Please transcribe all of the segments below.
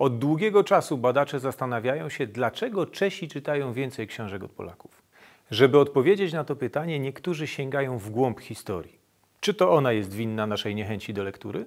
Od długiego czasu badacze zastanawiają się, dlaczego Czesi czytają więcej książek od Polaków. Żeby odpowiedzieć na to pytanie, niektórzy sięgają w głąb historii. Czy to ona jest winna naszej niechęci do lektury?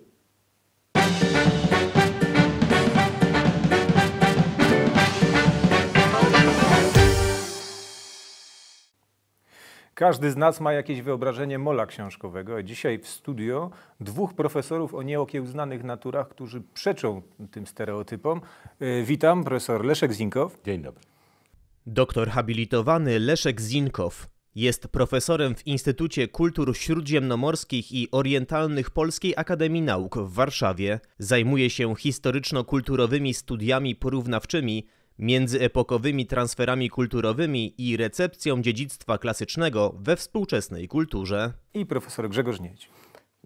Każdy z nas ma jakieś wyobrażenie mola książkowego. Dzisiaj w studio dwóch profesorów o nieokiełznanych naturach, którzy przeczą tym stereotypom. E, witam, profesor Leszek Zinkow. Dzień dobry. Doktor habilitowany Leszek Zinkow jest profesorem w Instytucie Kultur Śródziemnomorskich i Orientalnych Polskiej Akademii Nauk w Warszawie. Zajmuje się historyczno-kulturowymi studiami porównawczymi między epokowymi transferami kulturowymi i recepcją dziedzictwa klasycznego we współczesnej kulturze. I profesor Grzegorz Niedź.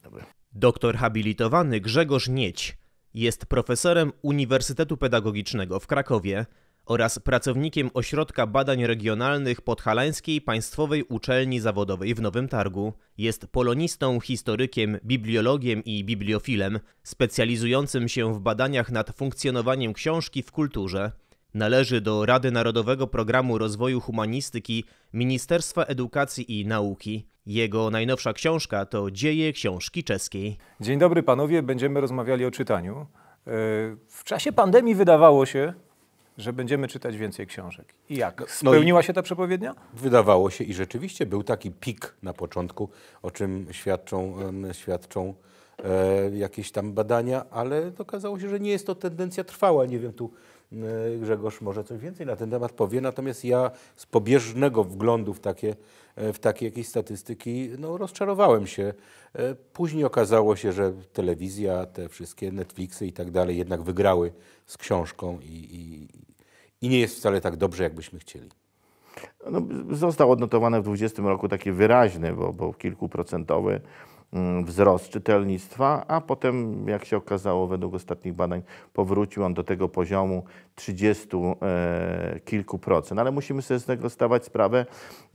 Dobry. Doktor habilitowany Grzegorz Niedź jest profesorem Uniwersytetu Pedagogicznego w Krakowie oraz pracownikiem Ośrodka Badań Regionalnych Podhalańskiej Państwowej Uczelni Zawodowej w Nowym Targu. Jest polonistą, historykiem, bibliologiem i bibliofilem, specjalizującym się w badaniach nad funkcjonowaniem książki w kulturze. Należy do Rady Narodowego Programu Rozwoju Humanistyki Ministerstwa Edukacji i Nauki. Jego najnowsza książka to Dzieje Książki Czeskiej. Dzień dobry panowie, będziemy rozmawiali o czytaniu. E, w czasie pandemii wydawało się, że będziemy czytać więcej książek. I jak? No Spełniła się ta przepowiednia? Wydawało się i rzeczywiście był taki pik na początku, o czym świadczą, świadczą e, jakieś tam badania, ale okazało się, że nie jest to tendencja trwała. Nie wiem, tu Y, Grzegorz może coś więcej na ten temat powie, natomiast ja z pobieżnego wglądu w takie, e, w takie jakieś statystyki no, rozczarowałem się. E, później okazało się, że telewizja, te wszystkie Netflixy i tak dalej jednak wygrały z książką i, i, i nie jest wcale tak dobrze, jakbyśmy chcieli. No, został odnotowany w 2020 roku taki wyraźny, bo, bo kilkuprocentowy Mm, wzrost czytelnictwa, a potem, jak się okazało, według ostatnich badań powrócił on do tego poziomu 30 e, kilku procent. Ale musimy sobie z tego stawać sprawę,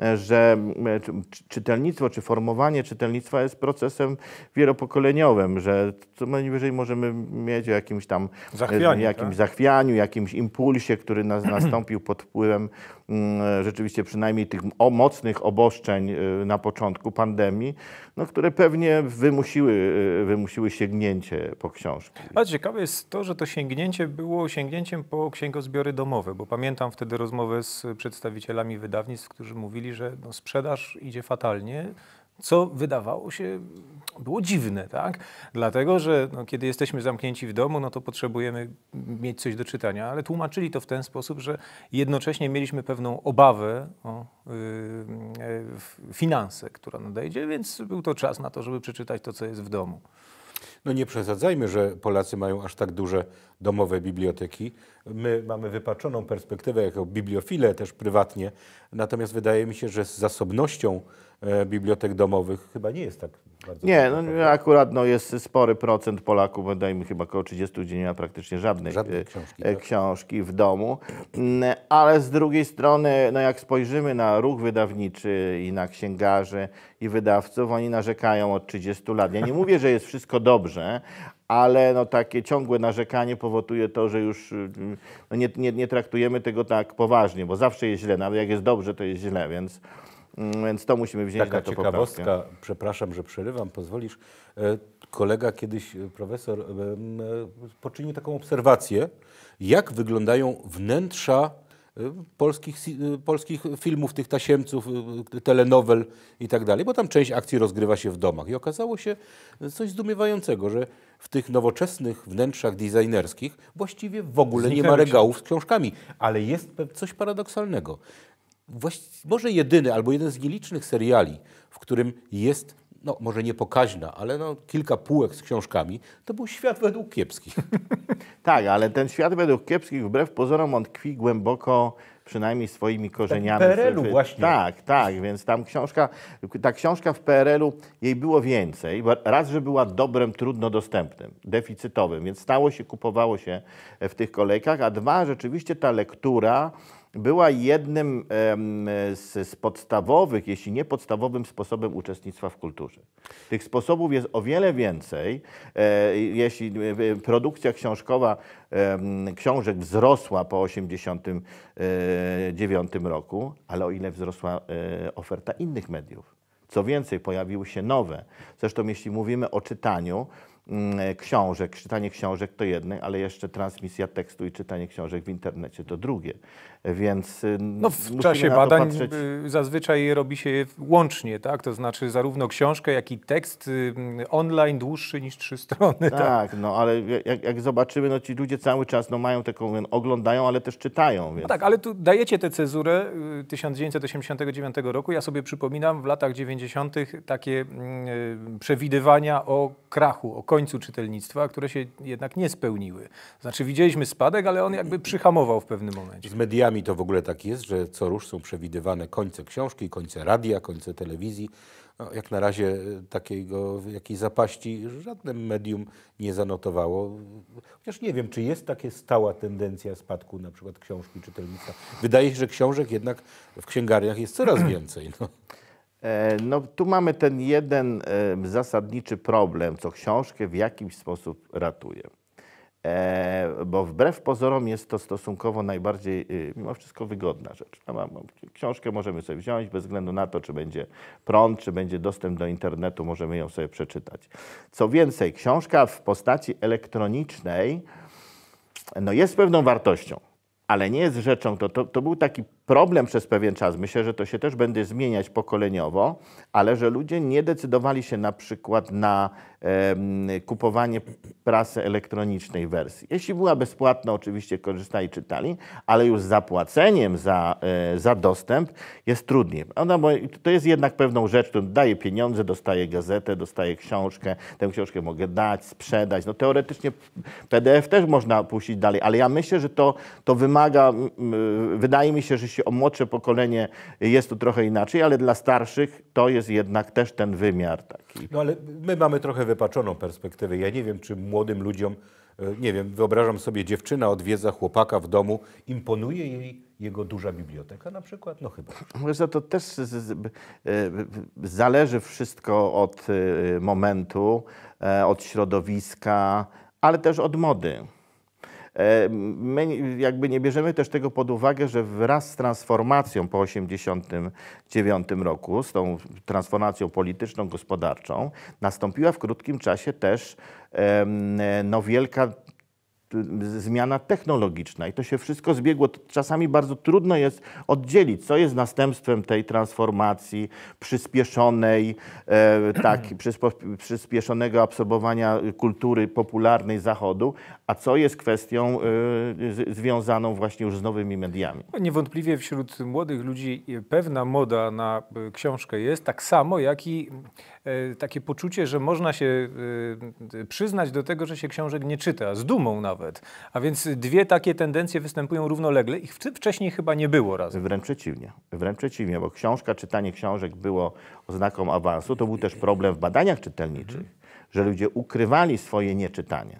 e, że e, czytelnictwo czy formowanie czytelnictwa jest procesem wielopokoleniowym, że co najwyżej możemy mieć o jakimś tam jakimś tak? zachwianiu, jakimś impulsie, który nas, nastąpił pod wpływem rzeczywiście przynajmniej tych mocnych oboszczeń na początku pandemii, no, które pewnie wymusiły, wymusiły sięgnięcie po książki. A ciekawe jest to, że to sięgnięcie było sięgnięciem po księgozbiory domowe, bo pamiętam wtedy rozmowę z przedstawicielami wydawnictw, którzy mówili, że no, sprzedaż idzie fatalnie, co wydawało się było dziwne, tak? Dlatego, że no, kiedy jesteśmy zamknięci w domu, no to potrzebujemy mieć coś do czytania, ale tłumaczyli to w ten sposób, że jednocześnie mieliśmy pewną obawę o yy, yy, finanse, która nadejdzie, więc był to czas na to, żeby przeczytać to, co jest w domu. No nie przesadzajmy, że Polacy mają aż tak duże domowe biblioteki, My mamy wypaczoną perspektywę jako bibliofile też prywatnie, natomiast wydaje mi się, że z zasobnością e, bibliotek domowych chyba nie jest tak bardzo. Nie, no, akurat no, jest spory procent Polaków, wydaje mi chyba około 30 nie ma praktycznie żadnej Żadne książki, e, tak. książki w domu. Mm, ale z drugiej strony, no, jak spojrzymy na ruch wydawniczy i na księgarzy i wydawców, oni narzekają od 30 lat. Ja nie mówię, że jest wszystko dobrze, ale no takie ciągłe narzekanie powoduje to, że już y, no nie, nie, nie, traktujemy tego tak poważnie, bo zawsze jest źle, nawet jak jest dobrze, to jest źle, więc, mm, więc to musimy wziąć Taka na to ciekawostka, przepraszam, że przerywam, pozwolisz. E, kolega kiedyś, e, profesor, e, poczynił taką obserwację, jak wyglądają wnętrza polskich, polskich filmów, tych tasiemców, y, telenowel i tak dalej, bo tam część akcji rozgrywa się w domach. I okazało się coś zdumiewającego, że w tych nowoczesnych wnętrzach designerskich właściwie w ogóle nie ma regałów z książkami, ale jest coś paradoksalnego. Właści może jedyny albo jeden z nielicznych seriali, w którym jest no może nie pokaźna, ale no, kilka półek z książkami, to był świat według kiepskich. tak, ale ten świat według kiepskich wbrew pozorom on tkwi głęboko przynajmniej swoimi korzeniami. Tak, w PRL-u właśnie. Tak, tak, więc tam książka, ta książka w PRL-u, jej było więcej. Raz, że była dobrem trudno dostępnym, deficytowym, więc stało się, kupowało się w tych kolejkach, a dwa, rzeczywiście ta lektura była jednym z, z podstawowych, jeśli nie podstawowym sposobem uczestnictwa w kulturze. Tych sposobów jest o wiele więcej. E, jeśli e, produkcja książkowa książek wzrosła po 1989 e, roku, ale o ile wzrosła oferta innych mediów. Co więcej, pojawiły się nowe. Zresztą jeśli mówimy o czytaniu, Mm, książek, czytanie książek to jedne, ale jeszcze transmisja tekstu i czytanie książek w internecie to drugie. Więc y, no, w czasie badań patrzeć... Y, zazwyczaj robi się łącznie, tak? To znaczy zarówno książkę, jak i tekst y, online dłuższy niż trzy strony. Tak, tak. no ale jak, jak, zobaczymy, no ci ludzie cały czas no, mają taką, oglądają, ale też czytają. No więc... No tak, ale tu dajecie tę cezurę 1989 roku. Ja sobie przypominam w latach 90. takie mm, przewidywania o krachu, o końcu czytelnictwa, które się jednak nie spełniły. Znaczy widzieliśmy spadek, ale on jakby przyhamował w pewnym momencie. Z mediami to w ogóle tak jest, że co rusz są przewidywane końce książki, końce radia, końce telewizji. No, jak na razie e, takiego, jakiej zapaści żadne medium nie zanotowało. Chociaż nie wiem, czy jest taka stała tendencja spadku na przykład książki czytelnictwa. Wydaje się, że książek jednak w księgarniach jest coraz więcej. No. E, no, tu mamy ten jeden e, zasadniczy problem, co książkę w jakiś sposób ratuje. E, bo wbrew pozorom jest to stosunkowo najbardziej, mimo wszystko, wygodna rzecz. No, książkę możemy sobie wziąć bez względu na to, czy będzie prąd, czy będzie dostęp do internetu, możemy ją sobie przeczytać. Co więcej, książka w postaci elektronicznej no jest pewną wartością, ale nie jest rzeczą. To, to, to był taki problem przez pewien czas, myślę, że to się też będzie zmieniać pokoleniowo, ale że ludzie nie decydowali się na przykład na kupowanie prasy elektronicznej wersji. Jeśli była bezpłatna, oczywiście korzystali, czytali, ale już zapłaceniem za, e, za dostęp jest trudniej. to jest jednak pewną rzecz, to daję pieniądze, dostaję gazetę, dostaję książkę, tę książkę mogę dać, sprzedać. No teoretycznie PDF też można puścić dalej, ale ja myślę, że to, to wymaga, wydaje mi się, że oczywiście o młodsze pokolenie jest to trochę inaczej, ale dla starszych to jest jednak też ten wymiar taki. No ale my mamy trochę wypaczoną perspektywę. Ja nie wiem, czy młodym ludziom, e, nie wiem, wyobrażam sobie dziewczyna odwiedza chłopaka w domu, imponuje jej jego duża biblioteka na przykład? No chyba. Że to też e, zależy wszystko od e, momentu, od środowiska, ale też od mody. E, my jakby nie bierzemy też tego pod uwagę, że wraz z transformacją po 1989 roku, z tą transformacją polityczną, gospodarczą, nastąpiła w krótkim czasie też e, no, wielka zmiana technologiczna i to się wszystko zbiegło. Czasami bardzo trudno jest oddzielić, co jest następstwem tej transformacji przyspieszonej, e, tak, przyspieszonego absorbowania kultury popularnej Zachodu, a co jest kwestią e, związaną właśnie już z nowymi mediami. No, niewątpliwie wśród młodych ludzi e, pewna moda na e, książkę jest, tak samo jak i e, takie poczucie, że można się e, przyznać do tego, że się książek nie czyta, z dumą nawet nawet. A więc dwie takie tendencje występują równolegle. Ich wcześniej chyba nie było razem. Wręcz przeciwnie. Wręcz przeciwnie, bo książka, czytanie książek było oznaką awansu. To był też problem w badaniach czytelniczych, mhm. że ludzie ukrywali swoje nieczytanie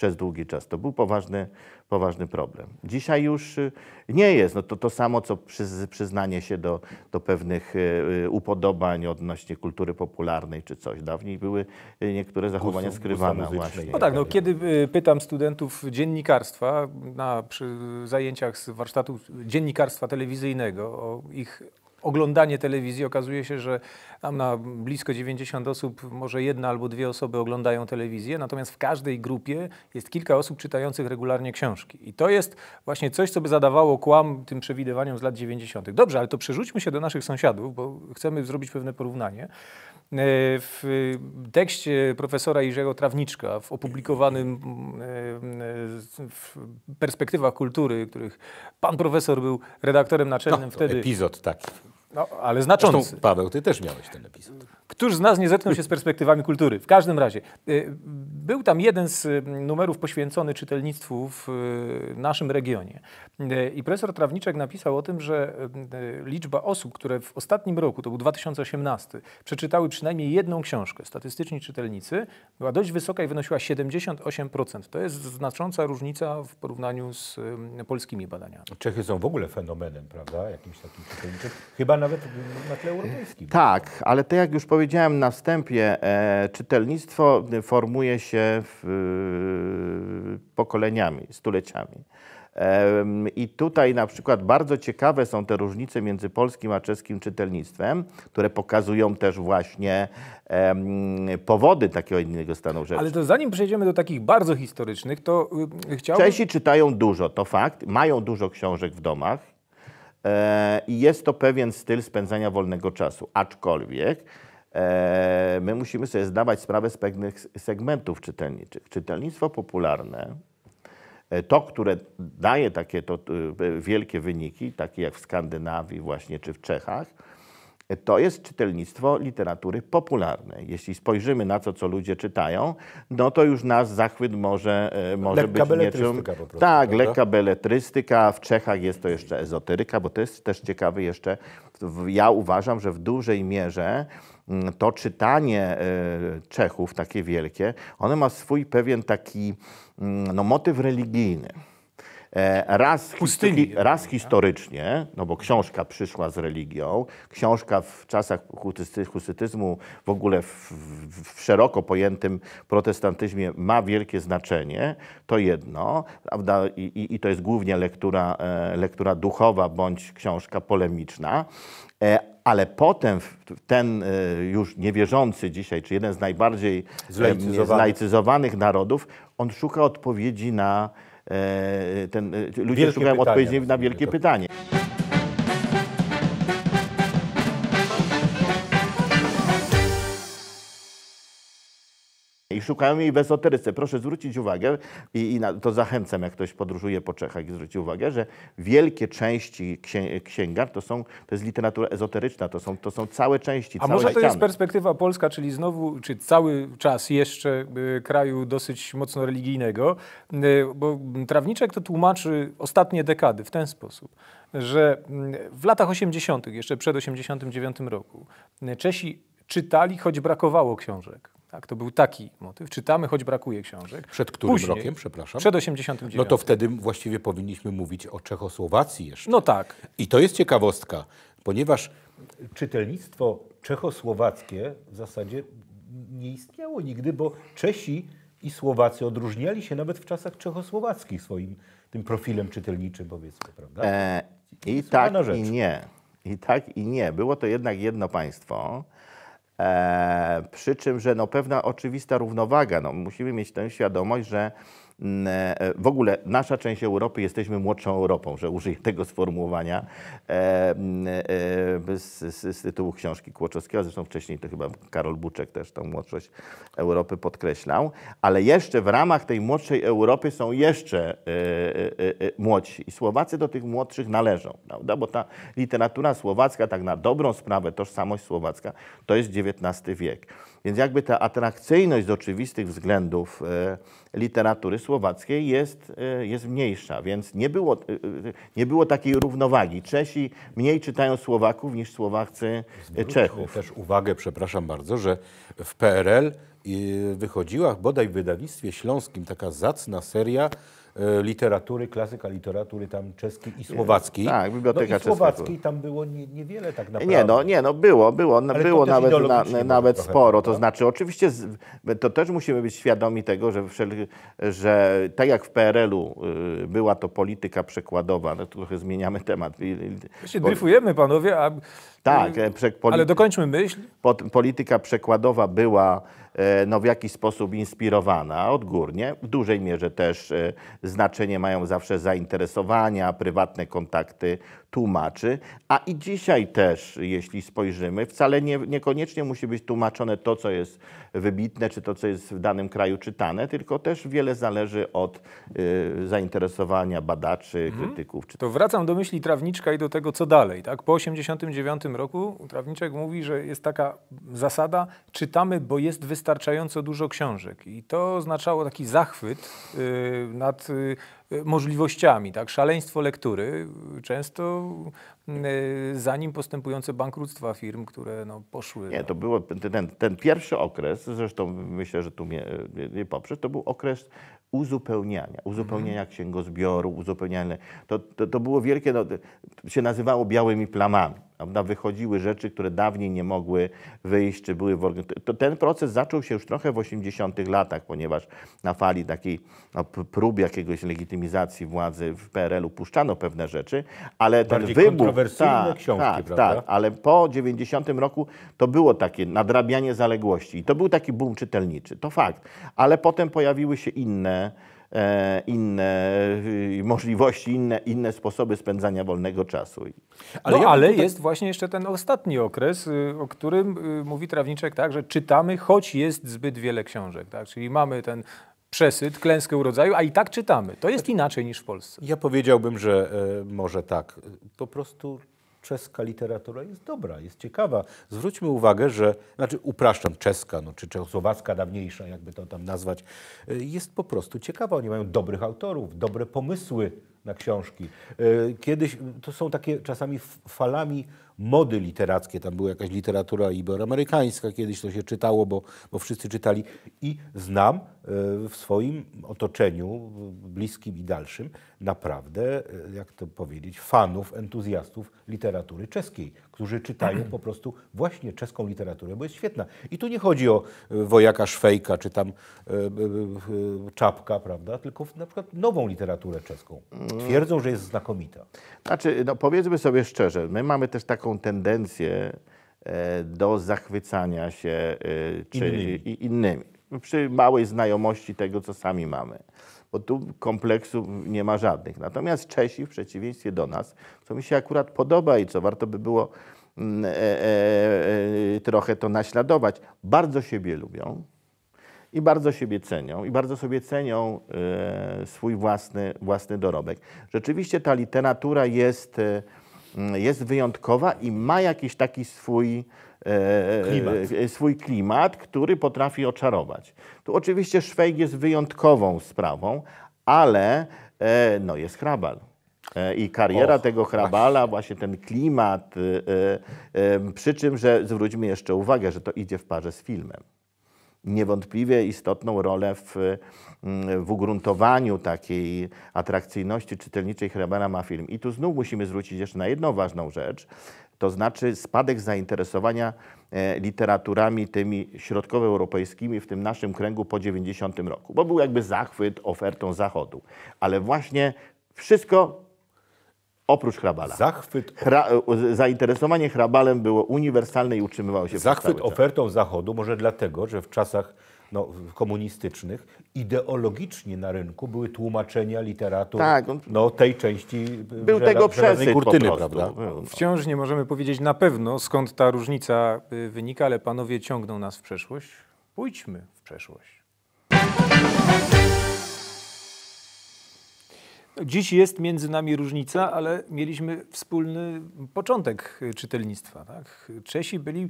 przez długi czas. To był poważny, poważny problem. Dzisiaj już y, nie jest. No to, to samo, co przy, przyznanie się do, do pewnych y, y, upodobań odnośnie kultury popularnej czy coś. Dawniej były niektóre zachowania Gustu, skrywane właśnie. No tak, no, kiedy pytam studentów dziennikarstwa na, przy zajęciach z warsztatu dziennikarstwa telewizyjnego o ich oglądanie telewizji. Okazuje się, że tam na blisko 90 osób może jedna albo dwie osoby oglądają telewizję, natomiast w każdej grupie jest kilka osób czytających regularnie książki. I to jest właśnie coś, co by zadawało kłam tym przewidywaniom z lat 90. Dobrze, ale to przerzućmy się do naszych sąsiadów, bo chcemy zrobić pewne porównanie. E, w tekście profesora Jerzego Trawniczka, w opublikowanym mm, e, w Perspektywach Kultury, których pan profesor był redaktorem naczelnym no, wtedy. Epizod, taki. No, ale znaczący. Zresztą, Paweł, ty też miałeś ten epizod. Któż z nas nie zetknął się z perspektywami kultury? W każdym razie, y, był tam jeden z y, numerów poświęcony czytelnictwu w y, naszym regionie. I profesor Trawniczek napisał o tym, że liczba osób, które w ostatnim roku, to był 2018, przeczytały przynajmniej jedną książkę, statystyczni czytelnicy, była dość wysoka i wynosiła 78%. To jest znacząca różnica w porównaniu z polskimi badaniami. Czechy są w ogóle fenomenem, prawda? Jakimś takim czytelniczym. Chyba nawet na tle europejskim. Tak, ale to jak już powiedziałem, powiedziałem na wstępie, e, czytelnictwo formuje się w, e, pokoleniami, stuleciami. E, I tutaj na przykład bardzo ciekawe są te różnice między polskim a czeskim czytelnictwem, które pokazują też właśnie powody takiego innego stanu rzeczy. Ale to zanim przejdziemy do takich bardzo historycznych, to y, chciałbym... Czesi czytają dużo, to fakt. Mają dużo książek w domach i jest to pewien styl spędzania wolnego czasu. Aczkolwiek E, my musimy sobie zdawać sprawę z pewnych segmentów czytelniczych. Czytelnictwo popularne, e, to, które daje takie to, wielkie wyniki, takie jak w Skandynawii właśnie czy w Czechach, e, to jest czytelnictwo literatury popularnej. Jeśli spojrzymy na to, co ludzie czytają, no to już nas zachwyt może, może lekka być nieczym. Po prostu, tak, prawda? lekka beletrystyka. W Czechach jest to jeszcze ezoteryka, bo to jest też ciekawy jeszcze. Ja uważam, że w dużej mierze Mm, to czytanie e, Czechów, takie wielkie, ono ma swój pewien taki mm, no, motyw religijny. E, raz, pustyni, raz historycznie, no bo książka przyszła z religią, książka w czasach husytyzmu, w ogóle w, w, szeroko pojętym protestantyzmie ma wielkie znaczenie, to jedno, prawda? I, i, i to jest głównie lektura, e, lektura duchowa bądź książka polemiczna, ale potem ten e, już niewierzący dzisiaj, czy jeden z najbardziej e, zlaicyzowanych, zlaicyzowanych narodów, on szuka odpowiedzi na e, ten, ludzie wielkie szukają pytania, odpowiedzi na wielkie pytanie. szukają jej w esoteryce. Proszę zwrócić uwagę, i, i na, to zachęcam, jak ktoś podróżuje po Czechach i zwróci uwagę, że wielkie części księ, księgar to są, to jest literatura ezoteryczna, to są, to są całe części, A całe może to ściany. jest perspektywa polska, czyli znowu, czy cały czas jeszcze y, kraju dosyć mocno religijnego, y, bo Trawniczek to tłumaczy ostatnie dekady w ten sposób, że y, w latach 80., jeszcze przed 89 roku, y, Czesi czytali, choć brakowało książek. Tak, to był taki motyw. Czytamy, choć brakuje książek. Przed którym Później, rokiem, przepraszam? Przed 89. No to wtedy właściwie powinniśmy mówić o Czechosłowacji jeszcze. No tak. I to jest ciekawostka, ponieważ czytelnictwo czechosłowackie w zasadzie nie istniało nigdy, bo Czesi i Słowacy odróżniali się nawet w czasach czechosłowackich swoim tym profilem czytelniczym, powiedzmy, prawda? E, I tak, i nie. I tak, i nie. Było to jednak jedno państwo. E, przy czym, że no pewna oczywista równowaga, no musimy mieć tę świadomość, że Mm, e, e, w ogóle nasza część Europy, jesteśmy młodszą Europą, że użyję tego sformułowania e, mm, z, z, z tytułu książki Kłoczowskiego, zresztą wcześniej to chyba Karol Buczek też tą młodszość Europy podkreślał, ale jeszcze w ramach tej młodszej Europy są jeszcze młodsi i Słowacy do tych młodszych należą, prawda? bo ta literatura słowacka, tak na dobrą sprawę tożsamość słowacka, to jest XIX wiek. Więc jakby ta atrakcyjność z oczywistych względów e, literatury słowackiej jest, e, jest mniejsza, więc nie było, e, nie było takiej równowagi. Czesi mniej czytają Słowaków niż Słowacy Zwróćmy Czechów. też uwagę, przepraszam bardzo, że w PRL wychodziła bodaj w wydawnictwie śląskim taka zacna seria E, literatury, klasyka literatury tam czeskiej i słowackiej. Tak, biblioteka no i słowackiej tam było nie, niewiele tak naprawdę. Nie, no, nie, no było, było, no, Ale było nawet, na, nawet sporo. To znaczy oczywiście z, to też musimy być świadomi tego, że, że tak jak w PRL-u y, była to polityka przekładowa, no, trochę zmieniamy temat. Właśnie się dryfujemy panowie, a tak. Yy, e, poli- Ale dokończmy myśl. polityka przekładowa była e, no, w jakiś sposób inspirowana odgórnie. W dużej mierze też e, znaczenie mają zawsze zainteresowania, prywatne kontakty tłumaczy. A i dzisiaj też, jeśli spojrzymy, wcale nie, niekoniecznie musi być tłumaczone to, co jest wybitne, czy to, co jest w danym kraju czytane, tylko też wiele zależy od zainteresowania badaczy, mhm. krytyków. Hmm. To wracam do myśli Trawniczka i do tego, co dalej. Tak? Po 89 roku Trawniczek mówi, że jest taka zasada, czytamy, bo jest wystarczająco dużo książek. I to oznaczało taki zachwyt y, nad y, Y, możliwościami. Tak? Szaleństwo lektury, y, często y, zanim postępujące bankructwa firm, które no, poszły. Nie, to było ten, ten pierwszy okres, zresztą myślę, że tu mnie nie poprzesz, to był okres uzupełniania, uzupełniania mhm. księgozbioru, uzupełniania. To, to, to było wielkie, no, się nazywało białymi plamami. Wychodziły rzeczy, które dawniej nie mogły wyjść, czy były w to Ten proces zaczął się już trochę w 80-tych latach, ponieważ na fali takiej no, prób jakiegoś legitymizacji, legitymizacji władzy w PRL-u puszczano pewne rzeczy, ale ten Bardziej wybuch... kontrowersyjne tak, książki, tak, prawda? Tak, ale po 90 roku to było takie nadrabianie zaległości i to był taki boom czytelniczy, to fakt. Ale potem pojawiły się inne e, inne y, możliwości, inne, inne sposoby spędzania wolnego czasu. Ale, no, ja ale tutaj... jest właśnie jeszcze ten ostatni okres, y, o którym y, mówi Trawniczek tak, że czytamy, choć jest zbyt wiele książek. Tak? Czyli mamy ten przesyt, klęskę urodzaju, a i tak czytamy. To jest inaczej niż w Polsce. Ja powiedziałbym, że e, może tak. Po prostu czeska literatura jest dobra, jest ciekawa. Zwróćmy uwagę, że, znaczy upraszczam, czeska, no, czy czechosłowacka dawniejsza, jakby to tam nazwać, e, jest po prostu ciekawa. Oni mają dobrych autorów, dobre pomysły na książki. E, kiedyś to są takie czasami falami mody literackie, tam była jakaś literatura iberoamerykańska, kiedyś to się czytało, bo, bo wszyscy czytali i znam e, w swoim otoczeniu, bliskim i dalszym, naprawdę, e, jak to powiedzieć, fanów, entuzjastów literatury czeskiej, którzy czytają po prostu właśnie czeską literaturę, bo jest świetna. I tu nie chodzi o e, wojaka Szwejka czy tam Czapka, prawda, tylko na przykład nową literaturę czeską. Twierdzą, że jest znakomita. Znaczy, no powiedzmy sobie szczerze, my mamy też taką taką tendencję e, do zachwycania się e, czy innymi. innymi. Przy małej znajomości tego, co sami mamy. Bo tu kompleksów nie ma żadnych. Natomiast Czesi, w przeciwieństwie do nas, co mi się akurat podoba i co warto by było mm, e, e, e, trochę to naśladować, bardzo siebie lubią i bardzo siebie cenią, i bardzo sobie cenią e, swój własny, własny dorobek. Rzeczywiście ta literatura jest Mm, jest wyjątkowa i ma jakiś taki swój e, klimat. E, swój klimat, który potrafi oczarować. Tu oczywiście Szwejk jest wyjątkową sprawą, ale e, no jest Hrabal. I kariera Och, tego Hrabala, właśnie. właśnie ten klimat, przy czym, że zwróćmy jeszcze uwagę, że to idzie w parze z filmem niewątpliwie istotną rolę w, w ugruntowaniu takiej atrakcyjności czytelniczej Hrabera ma film. I tu znów musimy zwrócić jeszcze na jedną ważną rzecz, to znaczy spadek zainteresowania e, literaturami tymi środkowoeuropejskimi w tym naszym kręgu po 90 roku, bo był jakby zachwyt ofertą Zachodu. Ale właśnie wszystko Oprócz Hrabala. Zachwyt. Hra, e, zainteresowanie Hrabalem było uniwersalne i utrzymywało się Zachwyt ofertą czas. Zachodu może dlatego, że w czasach no, komunistycznych, ideologicznie na rynku były tłumaczenia literatur tak, on, no, tej części e, był żela, tego przesyt kurtyny, prawda? No. Wciąż nie możemy powiedzieć na pewno, skąd ta różnica y, wynika, ale panowie ciągną nas w przeszłość. Pójdźmy w przeszłość. Dziś jest między nami różnica, ale mieliśmy wspólny początek czytelnictwa. Tak? Czesi byli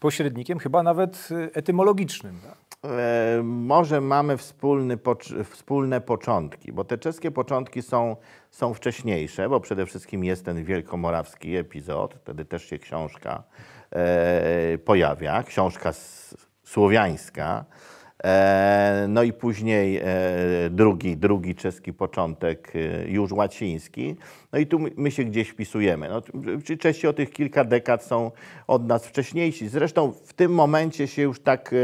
pośrednikiem, chyba nawet etymologicznym. Tak? E, może mamy wspólny pocz- wspólne początki, bo te czeskie początki są, są wcześniejsze, bo przede wszystkim jest ten wielkomorawski epizod, wtedy też się książka e, pojawia, książka s- słowiańska. E, no i później e, drugi, drugi czeski początek, e, już łaciński. No i tu my się gdzieś wpisujemy. No, Czesi o tych kilka dekad są od nas wcześniejsi. Zresztą w tym momencie się już tak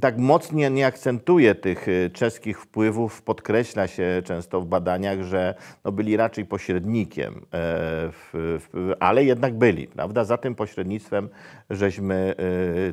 tak mocnie nie akcentuje tych czeskich wpływów. Podkreśla się często w badaniach, że no byli raczej pośrednikiem, ale jednak byli. Prawda? Za tym pośrednictwem żeśmy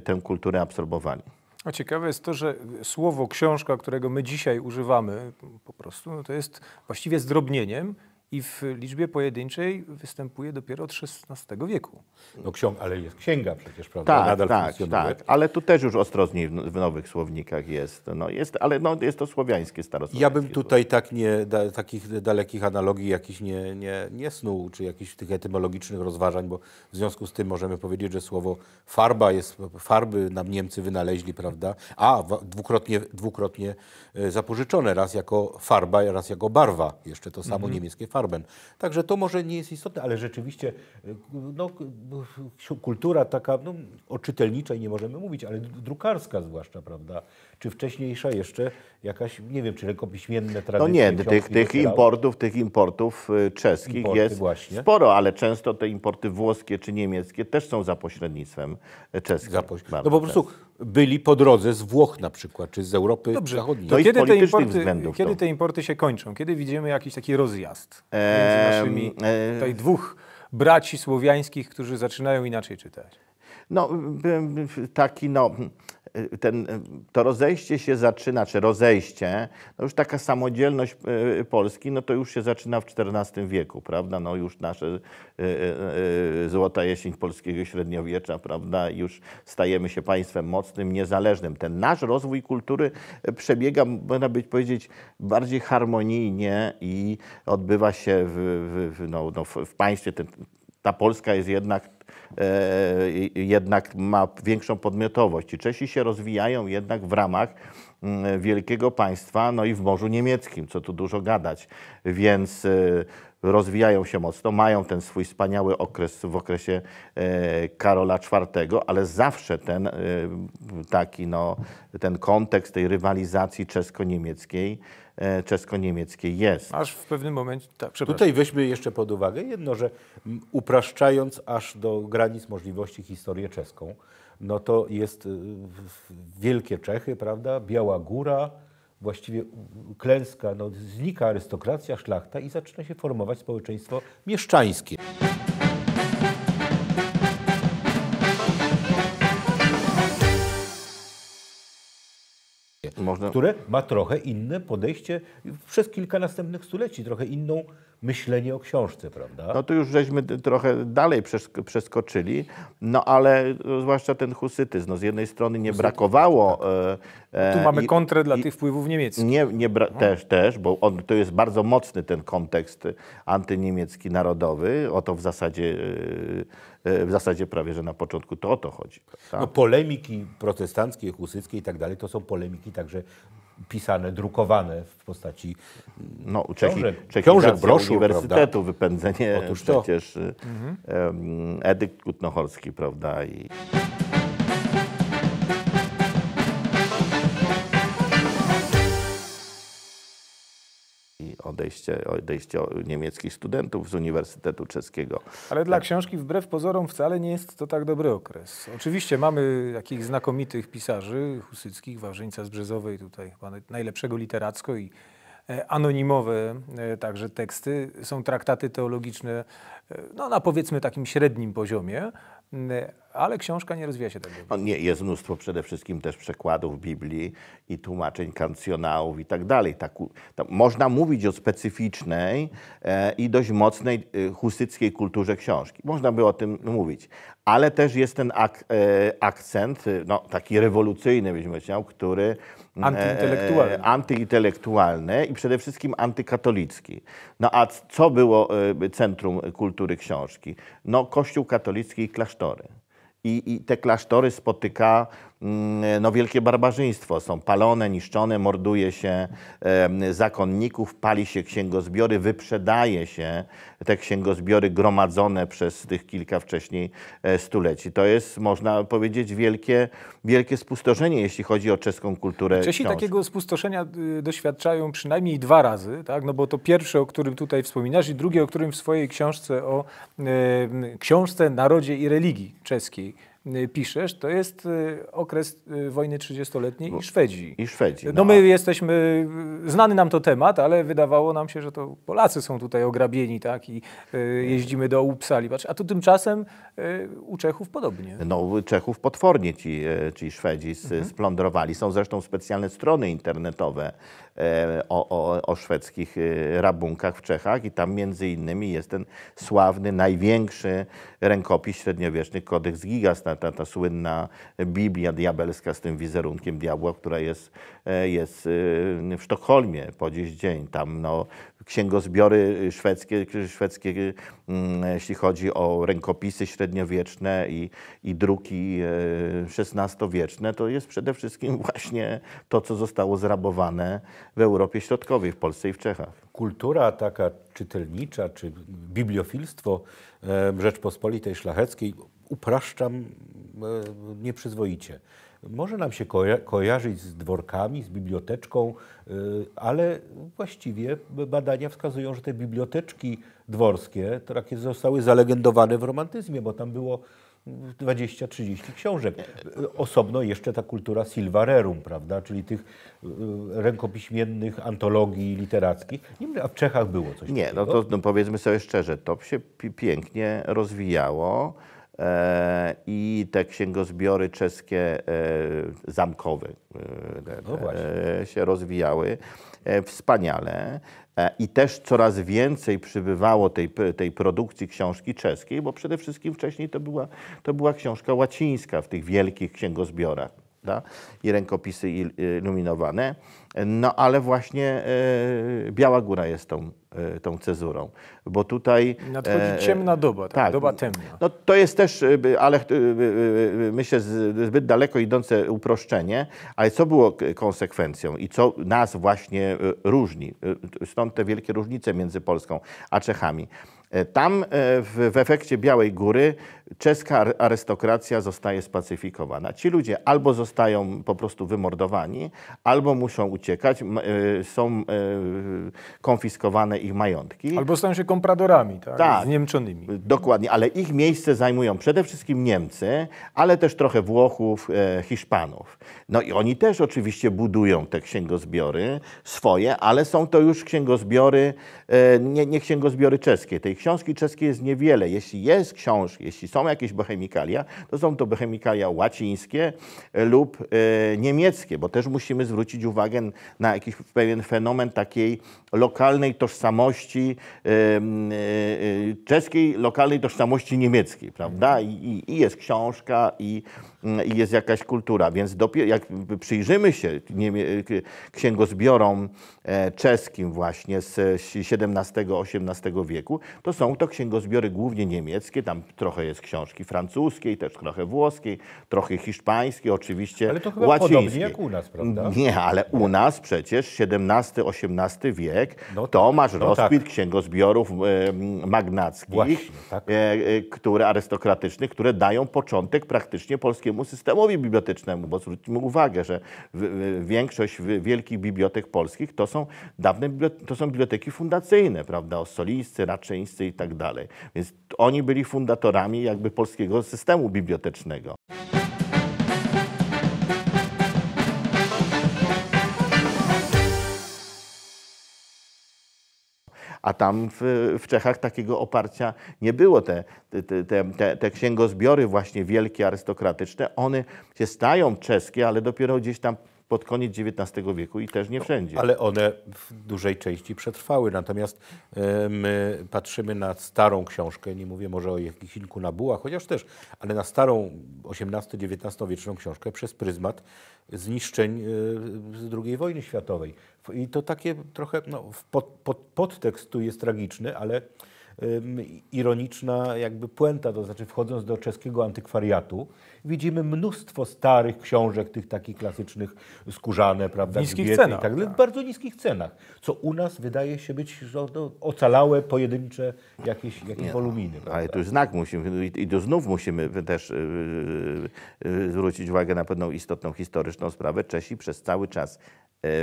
tę kulturę absorbowali. A ciekawe jest to, że słowo książka, którego my dzisiaj używamy, po prostu no to jest właściwie zdrobnieniem i w liczbie pojedynczej występuje dopiero od XVI wieku. No ksiąg, ale jest księga przecież, prawda? Tak, Nadal tak, tak. Ale tu też już ostrożniej w nowych słownikach jest. No, jest ale no, jest to słowiańskie starosłowiańskie. Ja bym tutaj tak nie, da, takich dalekich analogii jakichś nie, nie, nie snuł, czy jakichś tych etymologicznych rozważań, bo w związku z tym możemy powiedzieć, że słowo farba jest, farby nam Niemcy wynaleźli, prawda? A, dwukrotnie, dwukrotnie e, zapożyczone, raz jako farba, raz jako barwa. Jeszcze to samo mhm. niemieckie farba Także to może nie jest istotne, ale rzeczywiście y, no, kultura taka no, oczytelnicza i nie możemy mówić, ale drukarska zwłaszcza, prawda, czy wcześniejsza jeszcze jakaś, nie wiem, czy piśmienne tradycje? No nie, tych, tych importów, tych importów y, czeskich importy jest właśnie. sporo, ale często te importy włoskie czy niemieckie też są za pośrednictwem y, czeskim. Za poś... No po prostu byli po drodze z Włoch na przykład, czy z Europy Dobrze. Zachodniej. To, to no kiedy, te importy, kiedy no. te importy się kończą? Kiedy widzimy jakiś taki rozjazd między naszymi eee, tutaj dwóch braci słowiańskich, którzy zaczynają inaczej czytać? No, y, taki no Y, ten, y, to rozejście się zaczyna, czy rozejście, no już taka samodzielność y, Polski, no to już się zaczyna w XIV wieku, prawda? No już nasze złota jesień polskiego średniowiecza, prawda? Już stajemy się państwem mocnym, niezależnym. Ten nasz rozwój kultury przebiega, można by powiedzieć, bardziej harmonijnie i odbywa się w, w, no, no w, w państwie. Ten, ta Polska jest jednak E, jednak ma większą podmiotowość. I Czesi się rozwijają jednak w ramach mm, wielkiego państwa, no i w Morzu Niemieckim, co tu dużo gadać. Więc e, rozwijają się mocno, mają ten swój wspaniały okres w okresie e, Karola IV, ale zawsze ten taki, no, ten kontekst tej rywalizacji czesko-niemieckiej E, czesko-niemieckiej jest. Aż w pewnym momencie, tak, Tutaj weźmy jeszcze pod uwagę jedno, że upraszczając aż do granic możliwości historię czeską, no to jest y, Wielkie Czechy, prawda, Biała Góra, właściwie klęska, no, znika arystokracja, szlachta i zaczyna się formować społeczeństwo mieszczańskie. Można... które ma trochę inne podejście przez kilka następnych stuleci, trochę inną myślenie o książce, prawda? No to już żeśmy trochę dalej przeskoczyli, no ale e, zwłaszcza ten husytyzm. No z jednej strony nie Husytyzm, brakowało... Tak. E, no tu e, mamy kontrę dla i, tych wpływów niemieckich. Nie, nie no. też, też, bo on, to jest bardzo mocny ten kontekst antyniemiecki, narodowy. O to w zasadzie... E, w zasadzie prawie, że na początku to o to chodzi. No, polemiki protestanckie, husyckie i tak dalej, to są polemiki także pisane, drukowane w postaci no, książek, broszur, uniwersytetu, prawda? wypędzenie Otóż przecież to. edykt kutnochorski, prawda? I... odejście, odejście niemieckich studentów z Uniwersytetu Czeskiego. Ale dla książki wbrew pozorom wcale nie jest to tak dobry okres. Oczywiście mamy takich znakomitych pisarzy husyckich, Wawrzyńca z Brzezowej tutaj chyba najlepszego literacko i e, anonimowe e, także teksty, są traktaty teologiczne e, no, na powiedzmy takim średnim poziomie, ale książka nie rozwija się tak dobrze. No nie, jest mnóstwo przede wszystkim też przekładów Biblii i tłumaczeń kancjonałów i tak dalej. Tak, można mówić o specyficznej e, i dość mocnej e, husyckiej kulturze książki. Można by o tym mówić. Ale też jest ten ak, e, akcent, e, no, taki rewolucyjny, byśmy chciał, który e, Antyintelektualny. E, antyintelektualny i przede wszystkim antykatolicki. No a co było e, centrum kultury książki? No Kościół katolicki i klasztory i, i te klasztory spotyka Mm, no, wielkie barbarzyństwo. Są palone, niszczone, morduje się zakonników, pali się księgozbiory, wyprzedaje się te księgozbiory gromadzone przez tych kilka wcześniej e, stuleci. To jest, można powiedzieć, wielkie, wielkie spustoszenie, jeśli chodzi o czeską kulturę. Czesi takiego spustoszenia y, doświadczają przynajmniej dwa razy, tak? no bo to pierwsze, o którym tutaj wspominasz i drugie, o którym w swojej książce o e, książce Narodzie i Religii Czeskiej Y, piszesz, to jest y, okres y, wojny 30-letniej i Szwedzi. I Szwedzi. No, no my jesteśmy, znany nam to temat, ale wydawało nam się, że to Polacy są tutaj ograbieni, tak, i jeździmy do Upsali, patrz, a tu tymczasem u Czechów podobnie. No Czechów potwornie ci, e, ci Szwedzi mhm. splądrowali. Są zresztą specjalne strony internetowe E, o, o, o szwedzkich e, rabunkach w Czechach i tam między innymi jest ten sławny, największy rękopis średniowieczny Kodeks Gigas, ta, ta, ta słynna Biblia diabelska z tym wizerunkiem diabła, która jest, e, jest w Sztokholmie po dziś dzień. Tam no, księgozbiory y, szwedzkie, y, szwedzkie y, mm, jeśli chodzi o rękopisy średniowieczne i, i druki XVI-wieczne, to jest przede wszystkim właśnie to, co zostało zrabowane w Europie Środkowej, w Polsce i w Czechach. Kultura taka czytelnicza, czy bibliofilstwo e, Rzeczpospolitej Szlacheckiej upraszczam e, nieprzyzwoicie może nam się kojarzyć z dworkami, z biblioteczką, y, ale właściwie badania wskazują, że te biblioteczki dworskie takie zostały zalegendowane w romantyzmie, bo tam było 20-30 książek. Osobno jeszcze ta kultura silvarerum, prawda, czyli tych y, rękopiśmiennych antologii literackich. Nie a w Czechach było coś Nie, no takiego. no to no powiedzmy sobie szczerze, to się pięknie rozwijało. E, i te księgozbiory czeskie e, zamkowe e, no się rozwijały wspaniale. I też coraz więcej przybywało tej, tej produkcji książki czeskiej, bo przede wszystkim wcześniej to była, to była książka łacińska w tych wielkich księgozbiorach i rękopisy iluminowane. Y, no ale właśnie e, Biała Góra jest tą, e, tą cezurą, bo tutaj... Nadchodzi e, ciemna doba, tak, tak, doba temna. No to jest też, e, ale e, e, myślę, zbyt daleko idące uproszczenie, ale co było konsekwencją i co nas właśnie różni, stąd te wielkie różnice między Polską a Czechami. E, tam e, w, w efekcie Białej Góry czeska arystokracja zostaje spacyfikowana. Ci ludzie albo zostają po prostu wymordowani, albo muszą uciekać, e, są konfiskowane ich majątki. Albo stają się kompradorami, tak? tak Niemczonymi. Dokładnie, ale ich miejsce zajmują przede wszystkim Niemcy, ale też trochę Włochów, Hiszpanów. No i oni też oczywiście budują te księgozbiory swoje, ale są to już księgozbiory, nie, nie księgozbiory czeskie, tej książki czeskiej jest niewiele. Jeśli jest książ, jeśli są jakieś bohemikalia, to są to bohemikalia łacińskie lub y, niemieckie, bo też musimy zwrócić uwagę na jakiś pewien fenomen takiej lokalnej tożsamości y, y, czeskiej, lokalnej tożsamości niemieckiej, prawda? I, i, i jest książka i Mm, i jest jakaś kultura. Więc dopiero, jak przyjrzymy się księgozbiorom e, czeskim właśnie z XVII-XVIII wieku, to są to księgozbiory głównie niemieckie, tam trochę jest książki francuskiej, też trochę włoskiej, trochę hiszpańskiej, oczywiście Ale to chyba podobnie jak u nas, prawda? Nie, ale u nas przecież XVII-XVIII wiek no, tak, to masz no, rozkwit tak. księgozbiorów magnackich, Właśnie, tak. E, e, które, arystokratycznych, które dają początek praktycznie polskiego polskiemu systemowi bibliotecznemu, bo zwróćmy uwagę, że większość wielkich bibliotek polskich to są dawne to są biblioteki fundacyjne, prawda, ossolińscy, raczyńscy i tak dalej. Więc oni byli fundatorami jakby polskiego systemu bibliotecznego. a tam w, w Czechach takiego oparcia nie było. Te, te, te, te księgozbiory właśnie wielkie, arystokratyczne, one się stają czeskie, ale dopiero gdzieś tam pod koniec XIX wieku i też nie no, wszędzie. Ale one w dużej części przetrwały. Natomiast e, my patrzymy na starą książkę, nie mówię może o jakichś kilku nabułach, chociaż też, ale na starą XVIII-XIX-wieczną książkę przez pryzmat zniszczeń e, z II wojny światowej. I to takie trochę, no, pod, pod, podtekst tu jest tragiczny, ale ironiczna jakby puenta, to znaczy wchodząc do czeskiego antykwariatu, widzimy mnóstwo starych książek, tych takich klasycznych, skórzane, prawda, w niskich cenach, tak tak. w bardzo niskich cenach, co u nas wydaje się być no, ocalałe, pojedyncze jakieś, jakieś Nie, woluminy. Prawda? Ale tu znak musimy, i tu znów musimy też yy, yy, zwrócić uwagę na pewną istotną historyczną sprawę. Czesi przez cały czas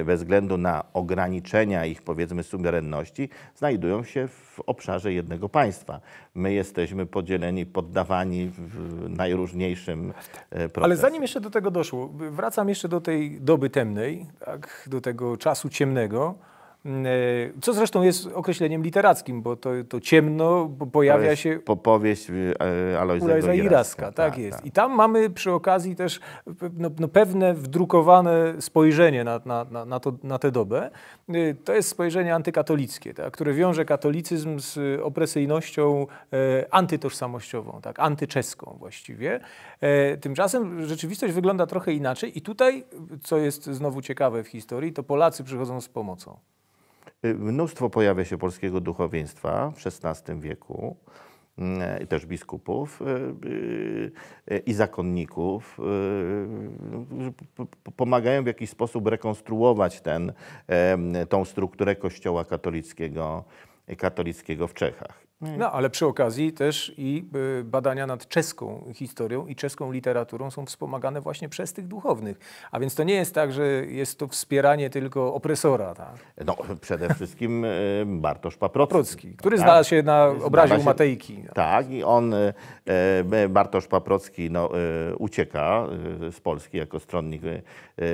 bez względu na ograniczenia ich, powiedzmy, suwerenności, znajdują się w obszarze jednego państwa. My jesteśmy podzieleni, poddawani w najróżniejszym e, procesie. Ale zanim jeszcze do tego doszło, wracam jeszcze do tej doby temnej, tak, do tego czasu ciemnego. Mm, e, co zresztą jest określeniem literackim, bo to, to ciemno pojawia to się... Popowieść e, Alojza Iraska. Tak, tak jest. Tak. I tam mamy przy okazji też no, no pewne wdrukowane spojrzenie na, na, na, na, to, na tę dobę. E, to jest spojrzenie antykatolickie, tak, które wiąże katolicyzm z opresyjnością e, antytożsamościową, tak, antyczeską właściwie. E, tymczasem rzeczywistość wygląda trochę inaczej i tutaj, co jest znowu ciekawe w historii, to Polacy przychodzą z pomocą. Y, mnóstwo pojawia się polskiego duchowieństwa w XVI wieku, mm, też biskupów y, y, i zakonników. Pomagają w jakiś sposób rekonstruować ten, tą strukturę kościoła katolickiego, katolickiego w Czechach. Mm. No, ale przy okazji też i y, badania nad czeską historią i czeską literaturą są wspomagane właśnie przez tych duchownych. A więc to nie jest tak, że jest to wspieranie tylko opresora. Tak? No, przede wszystkim y, Bartosz Paprocki. Tak, który tak? się na obrazie się, u Matejki. Tak, i on, y, Bartosz Paprocki no, ucieka z Polski jako stronnik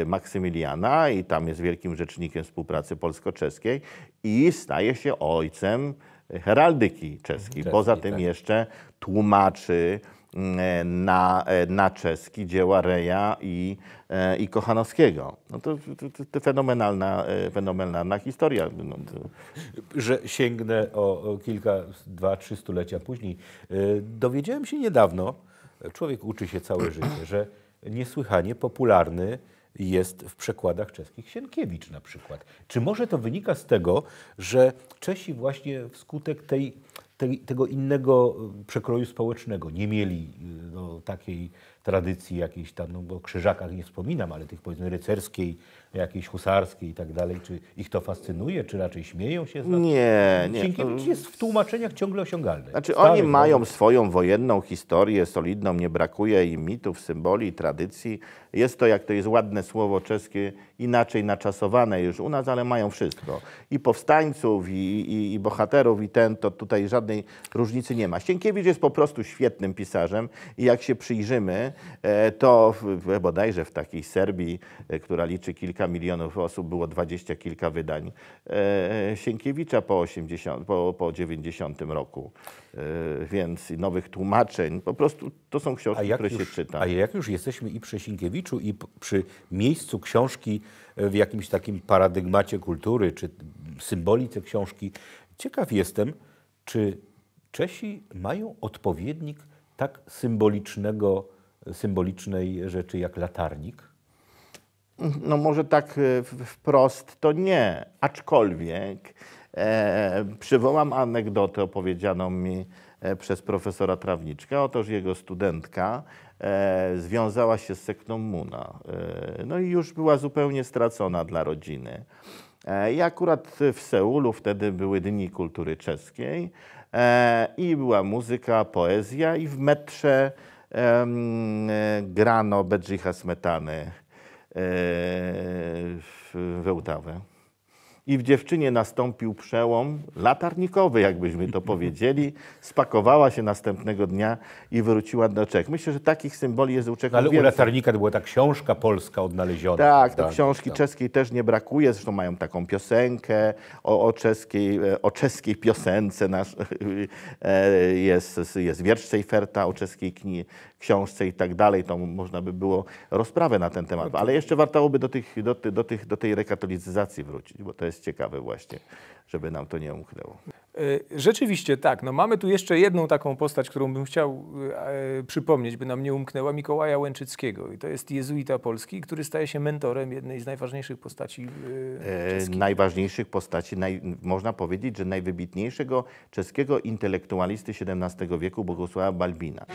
Maksymiliana i tam jest wielkim rzecznikiem współpracy polsko-czeskiej i staje się ojcem heraldyki czeskiej. Czeski, Poza tym tak. jeszcze tłumaczy mm, e, na, e, na czeski dzieła Reja i, e, i Kochanowskiego. No to, to, to fenomenalna, fenomenalna historia. No Że sięgnę o kilka, dwa, trzy stulecia później. Dowiedziałem się niedawno, człowiek uczy się całe życie, że niesłychanie popularny jest w przekładach czeskich Sienkiewicz na przykład. Czy może to wynika z tego, że Czesi właśnie wskutek tej, tej, tego innego e, przekroju społecznego nie mieli e, no, takiej tradycji jakiejś tam, no bo o krzyżakach nie wspominam, ale tych powiedzmy rycerskiej, jakiejś husarskiej i tak dalej, czy ich to fascynuje, czy raczej śmieją się z nas? Nie, mm, nie. Sienkiewicz mm. jest w tłumaczeniach ciągle osiągalny. Znaczy oni mają wojny. swoją wojenną historię solidną, nie brakuje im mitów, symboli, tradycji. Jest to, jak to jest ładne słowo czeskie, inaczej naczasowane już u nas, ale mają wszystko. I powstańców, i, i, i bohaterów, i ten, to tutaj żadnej różnicy nie ma. Sienkiewicz jest po prostu świetnym pisarzem i jak się przyjrzymy, E, to bodajże w takiej Serbii, e, która liczy kilka milionów osób, było dwadzieścia kilka wydań e, Sienkiewicza po, 80, po, po 90 roku. Więc nowych tłumaczeń, po prostu to są książki, które już, się czyta. A jak już jesteśmy i przy Sienkiewiczu, i przy miejscu książki w jakimś takim paradygmacie kultury, czy symbolice książki, ciekaw jestem, czy Czesi mają odpowiednik tak symbolicznego symbolicznej rzeczy jak latarnik? No może tak e, wprost to nie, aczkolwiek e, przywołam anegdotę opowiedzianą mi e, przez profesora Trawniczka. Otóż jego studentka e, związała się z sektą Muna. E, no i już była zupełnie stracona dla rodziny. E, I akurat w Seulu wtedy były Dni Kultury Czeskiej i była muzyka, poezja i w metrze E, grano Bedrzicha Smetany e, w Łtawę i w dziewczynie nastąpił przełom latarnikowy, jakbyśmy to powiedzieli. Spakowała się następnego dnia i wróciła do Czech. Myślę, że takich symboli jest u Czechów no, Ale więcej. u latarnika to była ta książka polska odnaleziona. Tak, to książki tak. czeskiej też nie brakuje. Zresztą mają taką piosenkę o, o, czeskiej, e, o czeskiej piosence. Nasz, e, jest, jest wiersz Seiferta o czeskiej kni, książce i tak dalej, to można by było rozprawę na ten temat. No Ale jeszcze warto by do, tych, do, do, tych, do tej rekatolicyzacji wrócić, bo to jest ciekawe właśnie, żeby nam to nie umknęło. E, rzeczywiście tak. No mamy tu jeszcze jedną taką postać, którą bym chciał e, przypomnieć, by nam nie umknęła, Mikołaja Łęczyckiego. I to jest jezuita polski, który staje się mentorem jednej z najważniejszych postaci e, e, Najważniejszych postaci, naj, można powiedzieć, że najwybitniejszego czeskiego intelektualisty XVII wieku, Bogusława Balbina.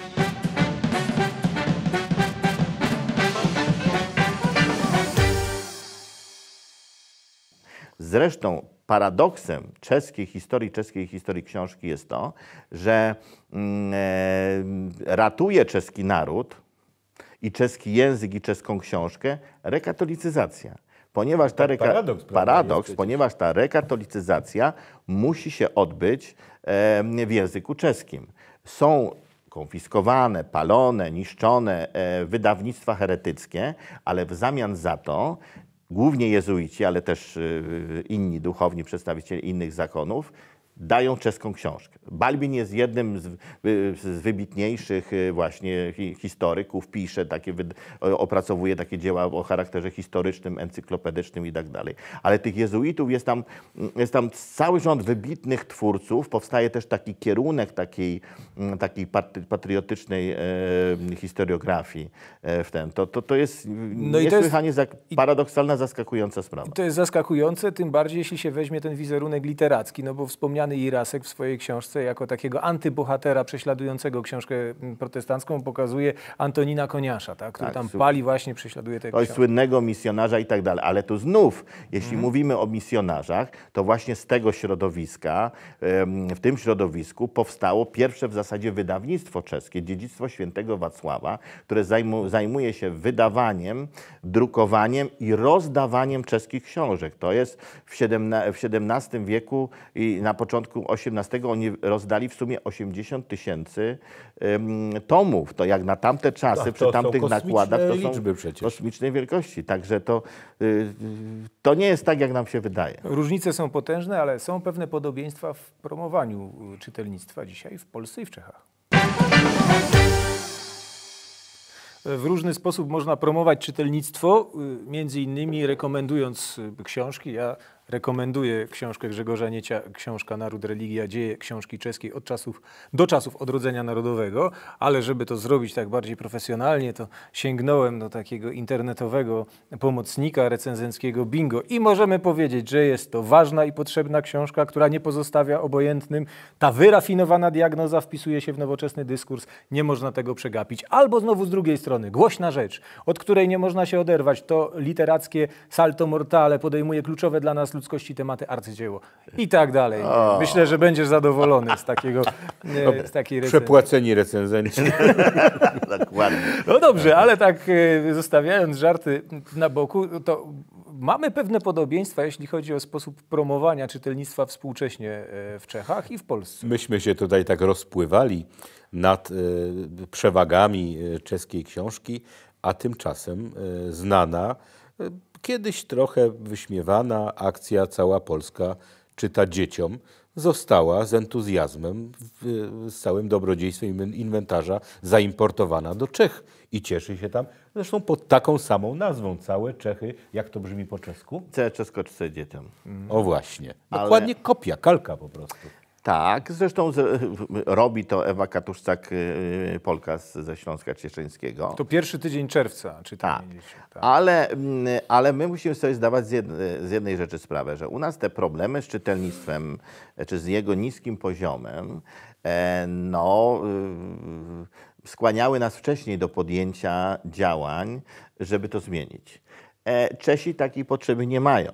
Zresztą paradoksem czeskiej historii, czeskiej historii książki jest to, że mm, e, ratuje czeski naród i czeski język i czeską książkę rekatolicyzacja. Ponieważ ta tak, reka... Paradoks, paradoks ponieważ ta rekatolicyzacja musi się odbyć w języku czeskim. Są konfiskowane, palone, niszczone e, wydawnictwa heretyckie, ale w zamian za to głównie jezuici, ale też y, y, inni duchowni przedstawiciele innych zakonów, dają czeską książkę. Balbin jest jednym z, y, z wybitniejszych y, właśnie historyków, pisze takie, opracowuje takie dzieła o charakterze historycznym, encyklopedycznym i tak dalej. Ale tych jezuitów jest tam, jest tam cały rząd wybitnych twórców, powstaje też taki kierunek takiej, mm, takiej patriotycznej e, historiografii e, w ten. To, to, to jest no niesłychanie to jest, paradoksalna, zaskakująca sprawa. To jest zaskakujące, tym bardziej jeśli się weźmie ten wizerunek literacki, no bo wspomniany i rasek w swojej książce jako takiego antybohatera prześladującego książkę mm, protestancką pokazuje Antonina Koniasza, tak, który tak, tam super. pali właśnie, prześladuje tego. Książki. słynnego misjonarza i tak dalej. Ale tu znów, jeśli mhm. mówimy o misjonarzach, to właśnie z tego środowiska, w tym środowisku powstało pierwsze w zasadzie wydawnictwo czeskie, Dziedzictwo Świętego Wacława, które zajmuje się wydawaniem, drukowaniem i rozdawaniem czeskich książek. To jest w, XVII wieku i na początku początku oni rozdali w sumie 80 tysięcy tomów. To jak na tamte czasy, przy tamtych nakładach, to są przecież. kosmicznej wielkości. Także to, y, to nie jest tak, jak nam się wydaje. Różnice są potężne, ale są pewne podobieństwa w promowaniu czytelnictwa dzisiaj w Polsce i w Czechach. W różny sposób można promować czytelnictwo, y, między innymi rekomendując y, książki. Ja Rekomenduję książkę Grzegorza Niecia, książka Naród, Religia, Dzieje, książki czeskiej od czasów do czasów odrodzenia narodowego, ale żeby to zrobić tak bardziej profesjonalnie, to sięgnąłem do takiego internetowego pomocnika recenzenckiego Bingo i możemy powiedzieć, że jest to ważna i potrzebna książka, która nie pozostawia obojętnym. Ta wyrafinowana diagnoza wpisuje się w nowoczesny dyskurs, nie można tego przegapić. Albo znowu z drugiej strony, głośna rzecz, od której nie można się oderwać, to literackie salto mortale podejmuje kluczowe dla nas ludzkości tematy arcydzieło i tak dalej. O. Myślę, że będziesz zadowolony z takiego nie, z takiej recenzji. Przepłaceni recenzenci. Dokładnie. No dobrze, ale tak y, zostawiając żarty na boku, to mamy pewne podobieństwa, jeśli chodzi o sposób promowania czytelnictwa współcześnie y, w Czechach i w Polsce. Myśmy się tutaj tak rozpływali nad y, przewagami czeskiej książki, a tymczasem znana kiedyś trochę wyśmiewana akcja Cała Polska czyta dzieciom została z entuzjazmem, z całym dobrodziejstwem inwentarza zaimportowana do Czech i cieszy się tam, zresztą pod taką samą nazwą, całe Czechy, jak to brzmi po czesku? Całe Czesko Czce Dzietem. O właśnie, dokładnie Ale... kopia, kalka po prostu. Tak, zresztą z, robi to Ewa Katuszczak-Polka y, y, ze Śląska Cieszyńskiego. To pierwszy tydzień czerwca, czy tak. tak. Ale, mm, ale my musimy sobie zdawać z jednej, z jednej rzeczy sprawę, że u nas te problemy z czytelnictwem, czy z jego niskim poziomem, e, no, y, skłaniały nas wcześniej do podjęcia działań, żeby to zmienić. E, Czesi takiej potrzeby nie mają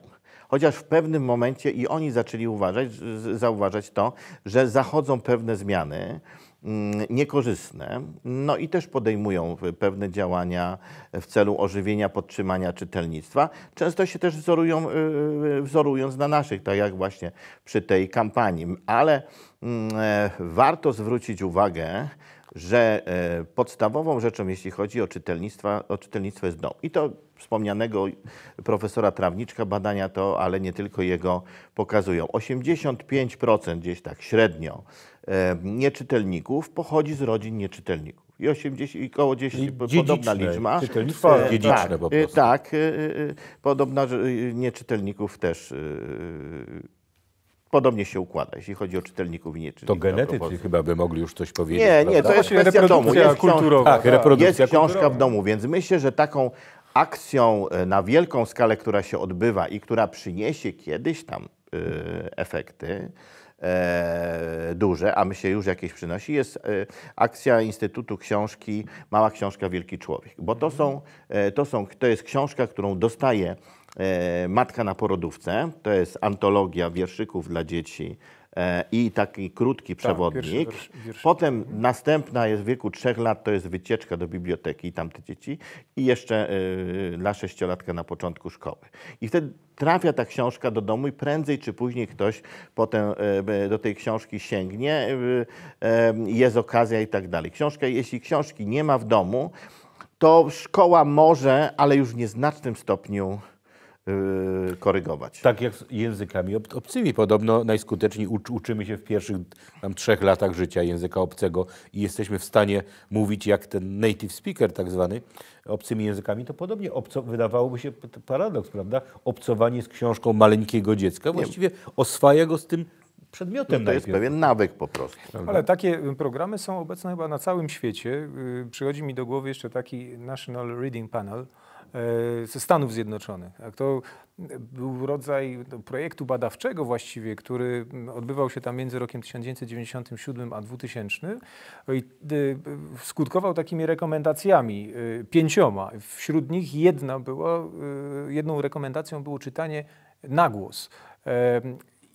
chociaż w pewnym momencie i oni zaczęli uważać, zauważać to, że zachodzą pewne zmiany mm, niekorzystne, no i też podejmują pewne działania w celu ożywienia, podtrzymania czytelnictwa. Często się też wzorują, y, y, wzorując na naszych, tak jak właśnie przy tej kampanii. Ale mm, e, warto zwrócić uwagę, że e, podstawową rzeczą, jeśli chodzi o czytelnictwo, o czytelnictwo jest dom. I to wspomnianego profesora Trawniczka badania to, ale nie tylko jego, pokazują. 85% gdzieś tak średnio e, nieczytelników pochodzi z rodzin nieczytelników i 80, i koło 10, podobna liczba. Czytelnictwo e, dziedziczne tak, po e, prostu. Tak, e, podobna nieczytelników też podobnie się układa, jeśli chodzi o czytelników i nieczytelników. To genetycy chyba by mogli już coś powiedzieć. Nie, nie, prawda? to jest kwestia domu. Jest kulturowa. Ach, tak, reprodukcja jest książka kulturowa. w domu, więc myślę, że taką akcją e, na wielką skalę, która się odbywa i która przyniesie kiedyś tam yy, efekty, E, duże, a my się już jakieś przynosi, jest e, akcja Instytutu Książki Mała Książka Wielki Człowiek. Bo to, są, e, to, są, to jest książka, którą dostaje E, Matka na porodówce, to jest antologia wierszyków dla dzieci e, i taki krótki tak, przewodnik. Tak, Potem mhm. następna jest w wieku trzech lat, to jest wycieczka do biblioteki i tamte dzieci i jeszcze e, dla sześciolatka na początku szkoły. I wtedy trafia ta książka do domu i prędzej czy później ktoś potem do tej książki sięgnie, jest okazja i tak dalej. Książka, jeśli książki nie ma w domu, to szkoła może, ale już w nieznacznym stopniu Y, korygować. Tak jak z językami obcymi. Podobno najskuteczniej uczymy się w pierwszych tam, trzech latach życia języka obcego i jesteśmy w stanie mówić jak ten native speaker tak zwany obcymi językami. To podobnie obco, wydawałoby się paradoks, prawda? Obcowanie z książką maleńkiego dziecka właściwie oswaja go z tym przedmiotem. No to jest pewien nawyk po prostu. Ale takie programy są obecne chyba na całym świecie. Y, przychodzi mi do głowy jeszcze taki National Reading Panel, E, ze Stanów Zjednoczonych. To był rodzaj projektu badawczego właściwie, który odbywał się tam między rokiem 1997 a 2000 i e, skutkował takimi rekomendacjami, e, pięcioma. Wśród nich jedna była, jedną rekomendacją było czytanie na głos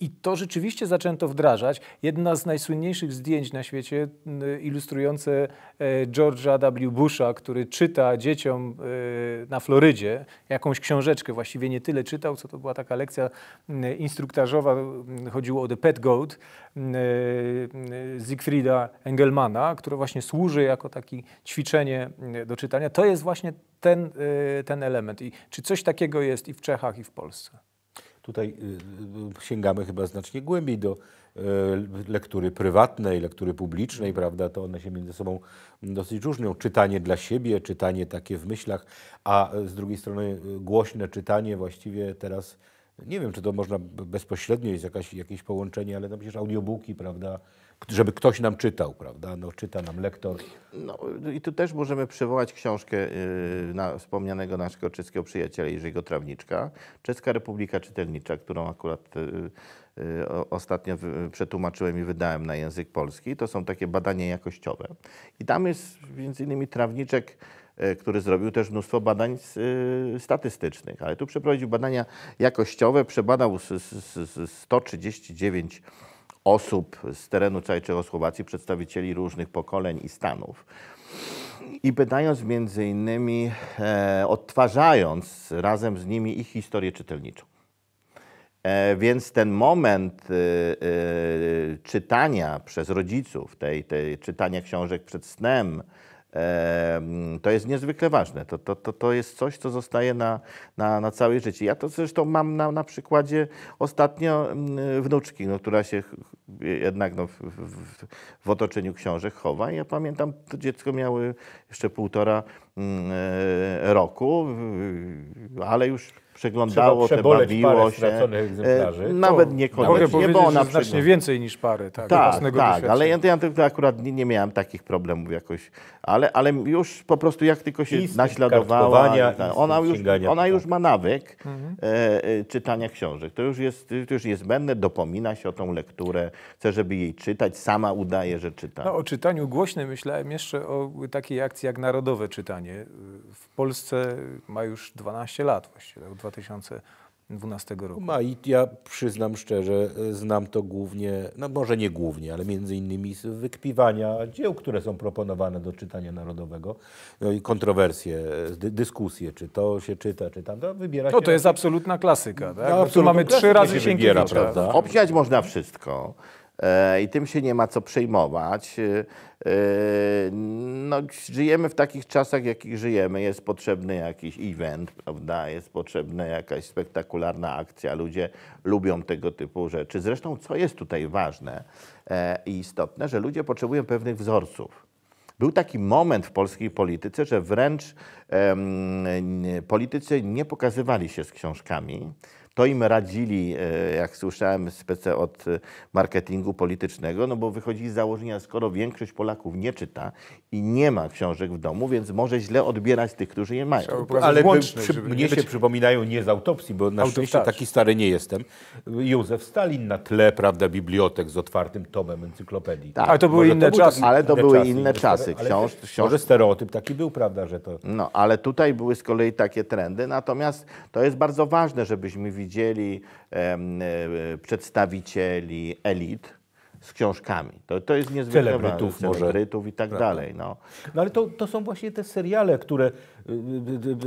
i to rzeczywiście zaczęto wdrażać. Jedna z najsłynniejszych zdjęć na świecie mm, ilustrujące e, George'a W. Busha, który czyta dzieciom e, na Florydzie jakąś książeczkę. Właściwie nie tyle czytał, co to była taka lekcja mm, instruktażowa. Mm, chodziło o The Pet Goat e, Siegfrieda Engelmana, które właśnie służy jako takie ćwiczenie do czytania. To jest właśnie ten, ten element. I czy coś takiego jest i w Czechach, i w Polsce? Tutaj y, y, sięgamy chyba znacznie głębiej do y, lektury prywatnej, lektury publicznej, mhm. prawda? To one się między sobą dosyć różnią. Czytanie dla siebie, czytanie takie w myślach, a z drugiej strony głośne czytanie właściwie teraz. Nie wiem, czy to można bezpośrednio jest jakaś, jakieś połączenie, ale tam przecież audiobooki, prawda? żeby ktoś nam czytał, prawda? No, czyta nam lektor. No, I tu też możemy przywołać książkę yy, na, wspomnianego naszego czeskiego przyjaciela Jerzego Trawniczka, Czeska Republika Czytelnicza, którą akurat yy, yy, ostatnio w, przetłumaczyłem i wydałem na język polski. To są takie badania jakościowe. I tam jest między innymi Trawniczek y, który zrobił też mnóstwo badań y, statystycznych, ale tu przeprowadził badania jakościowe, przebadał 139 osób z terenu całej Czechosłowacji, przedstawicieli różnych pokoleń i stanów. I pytając między innymi, e, odtwarzając razem z nimi ich historię czytelniczą. E, więc ten moment e, e czytania przez rodziców, tej, tej, czytania książek przed snem, to jest niezwykle ważne. To, to, to, to jest coś, co zostaje na, na, na całe życie. Ja to zresztą mam na, na przykładzie ostatnio mm, wnuczki, no, która się jednak no, w, w, w otoczeniu książek chowa. Ja pamiętam, to dziecko miało jeszcze półtora Mm, e, roku, ale już przeglądało te bawiło się. E, nawet niekoniecznie, bo ona znacznie więcej niż pary, tak, tak, tak ale ja, ja tylko akurat nie, nie, miałem takich problemów jakoś, ale, ale już po prostu jak tylko się Istnień naśladowała, tak, ona, już, ona już tak. ma nawyk e, mhm. e, czytania książek. To już jest, to już niezbędne, dopomina się o tą lekturę, chce, żeby jej czytać, sama udaje, że czyta. No, o czytaniu głośnym myślałem jeszcze o takiej akcji jak Narodowe Czytanie Y, w Polsce ma już 12 lat właściwie, od 2012 roku. Ma i ja przyznam szczerze, y, znam to głównie, no może nie głównie, ale między innymi z wykpiwania dzieł, które są proponowane do czytania narodowego, no i kontrowersje, y, dy, dyskusje, czy to się czyta, czy tam, to wybiera No to jest absolutna klasyka, tak? No, tu mamy trzy razy się wybiera, prawda? Obsiać można wszystko. E, i tym się nie ma co przejmować. E, e, no, żyjemy w takich czasach, jakich żyjemy. Jest potrzebny jakiś event, prawda? jest potrzebna jakaś spektakularna akcja. Ludzie lubią tego typu rzeczy. Zresztą, co jest tutaj ważne i istotne, że ludzie potrzebują pewnych wzorców. Był taki moment w polskiej polityce, że wręcz em, politycy nie pokazywali się z książkami, to im radzili, e, jak słyszałem, specy od marketingu politycznego, no bo wychodzi z założenia, skoro większość Polaków nie czyta i nie ma książek w domu, więc może źle odbierać tych, którzy je mają. Ale łączny, przy, mnie być... się przypominają nie z autopsji, bo na szczęście taki stary nie jestem. Józef Stalin na tle, prawda, bibliotek z otwartym tomem encyklopedii. Tak, ale to były może inne to czasy. Ale to były inne czasy. Książ, książ... Może stereotyp taki był, prawda, że to... No, ale tutaj były z kolei takie trendy, natomiast to jest bardzo ważne, żebyśmy widzieli, widzieli e, przedstawicieli elit, z książkami. To, to jest niezwykle celebrytów, ważne. celebrytów i tak dalej. No. no ale to, to są właśnie te seriale, które y, y,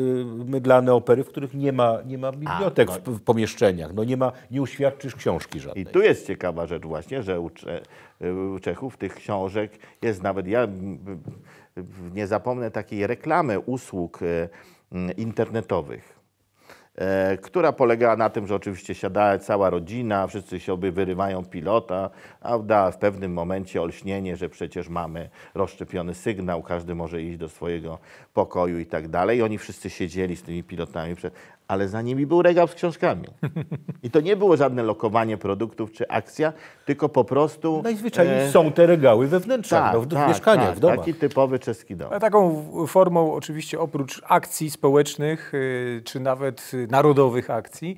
y, mydlane opery, w których nie ma, nie ma bibliotek A, no. w, w, pomieszczeniach. No nie ma, nie uświadczysz książki żadnej. I tu jest ciekawa rzecz właśnie, że u, u Czechów tych książek jest nawet, ja nie zapomnę takiej reklamy usług internetowych E, która polegała na tym, że oczywiście siadała cała rodzina, wszyscy się oby wyrywają pilota, prawda? W pewnym momencie olśnienie, że przecież mamy rozszczepiony sygnał, każdy może iść do swojego pokoju i tak dalej. I oni wszyscy siedzieli z tymi pilotami, ale za nimi był regał z książkami. I to nie było żadne lokowanie produktów czy akcja, tylko po prostu... Najzwyczajniej no e... są te regały wewnętrzne, tak, no, w tak, mieszkaniach, tak, w domach. Taki typowy czeski dom. A taką formą oczywiście oprócz akcji społecznych, e, czy nawet narodowych akcji,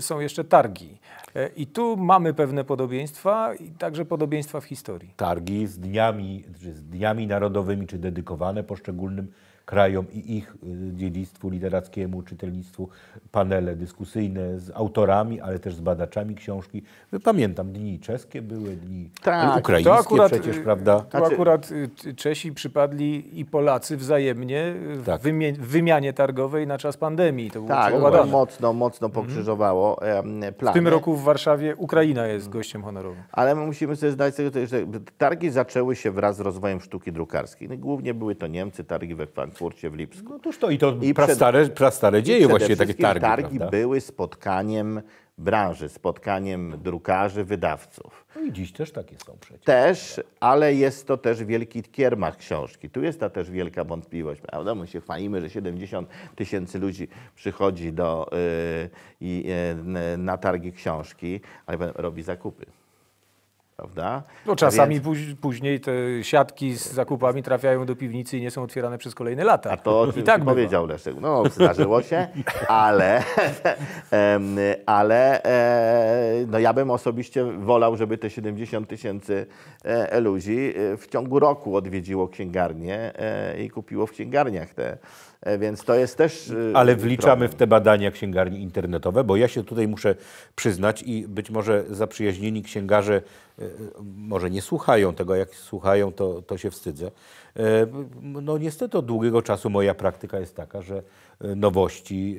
są jeszcze targi. E, I tu mamy pewne podobieństwa i także podobieństwa w historii. Targi z dniami, z dniami narodowymi, czy dedykowane poszczególnym krajom i ich y, dziedzictwu literackiemu, czytelnictwu, panele dyskusyjne z autorami, ale też z badaczami książki. Pamiętam, dni czeskie były, dni tak, ukraińskie to akurat, y, przecież, prawda? To znaczy- akurat y, Czesi przypadli i Polacy wzajemnie w tak. wymianie targowej na czas pandemii. To tak, było mocno, mocno mhm. pokrzyżowało mhm. W tym roku w Warszawie Ukraina jest mhm. gościem honorowym. Ale my musimy sobie zdać z tego, że targi zaczęły się wraz z rozwojem sztuki drukarskiej. No, głównie były to Niemcy, targi we Francji Frankfurcie, w Lipsku. No toż to i to I prastare, prastare dzieje właśnie takie targi. targi prawda? były spotkaniem branży, spotkaniem drukarzy, wydawców. No i dziś też takie są przecież. Też, ale jest to też wielki kiermach książki. Tu jest ta też wielka wątpliwość, prawda? My się chwalimy, że 70 tysięcy ludzi przychodzi do, y, y, na targi książki, ale robi zakupy prawda? No czasami więc... później te siatki z zakupami trafiają do piwnicy i nie są otwierane przez kolejne lata. A to I tak powiedział bywa. Leszek. No, zdarzyło się, ale, ale e, no ja bym osobiście wolał, żeby te 70 tysięcy e, ludzi e, w ciągu roku odwiedziło księgarnię i kupiło w księgarniach te E, więc to jest też. E, Ale wliczamy problem. w te badania księgarni internetowe, bo ja się tutaj muszę przyznać i być może zaprzyjaźnieni księgarze e, może nie słuchają tego, jak słuchają, to, to się wstydzę. No niestety od długiego czasu moja praktyka jest taka, że nowości